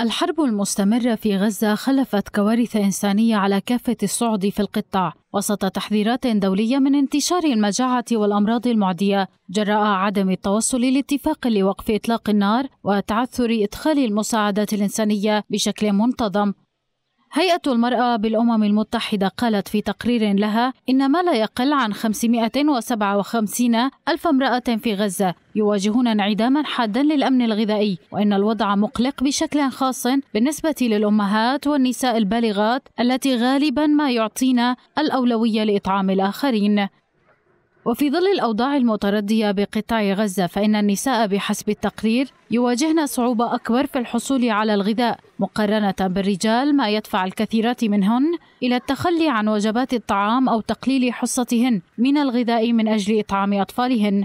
الحرب المستمرة في غزة خلفت كوارث إنسانية على كافة الصعد في القطاع وسط تحذيرات دولية من انتشار المجاعة والأمراض المعدية جراء عدم التوصل لاتفاق لوقف إطلاق النار وتعثر إدخال المساعدات الإنسانية بشكل منتظم هيئة المرأة بالأمم المتحدة قالت في تقرير لها إن ما لا يقل عن 557 ألف امرأة في غزة يواجهون انعداما حادا للأمن الغذائي وإن الوضع مقلق بشكل خاص بالنسبة للأمهات والنساء البالغات التي غالبا ما يعطين الأولوية لإطعام الآخرين وفي ظل الأوضاع المتردية بقطاع غزة فإن النساء بحسب التقرير يواجهن صعوبة أكبر في الحصول على الغذاء مقارنة بالرجال ما يدفع الكثيرات منهن إلى التخلي عن وجبات الطعام أو تقليل حصتهن من الغذاء من أجل إطعام أطفالهن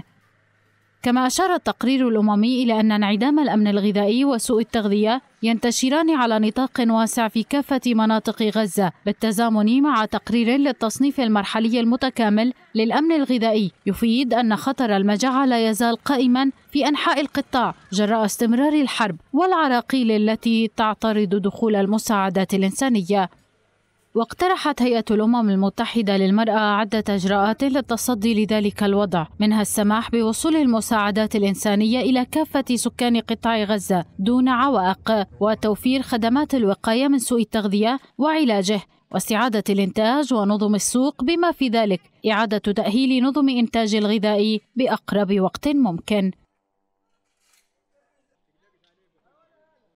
كما أشار التقرير الأممي إلى أن انعدام الأمن الغذائي وسوء التغذية ينتشران على نطاق واسع في كافة مناطق غزة بالتزامن مع تقرير للتصنيف المرحلي المتكامل للأمن الغذائي يفيد أن خطر المجاعة لا يزال قائما في أنحاء القطاع جراء استمرار الحرب والعراقيل التي تعترض دخول المساعدات الإنسانية واقترحت هيئة الأمم المتحدة للمرأة عدة إجراءات للتصدي لذلك الوضع منها السماح بوصول المساعدات الإنسانية إلى كافة سكان قطاع غزة دون عوائق وتوفير خدمات الوقاية من سوء التغذية وعلاجه واستعادة الإنتاج ونظم السوق بما في ذلك إعادة تأهيل نظم إنتاج الغذاء بأقرب وقت ممكن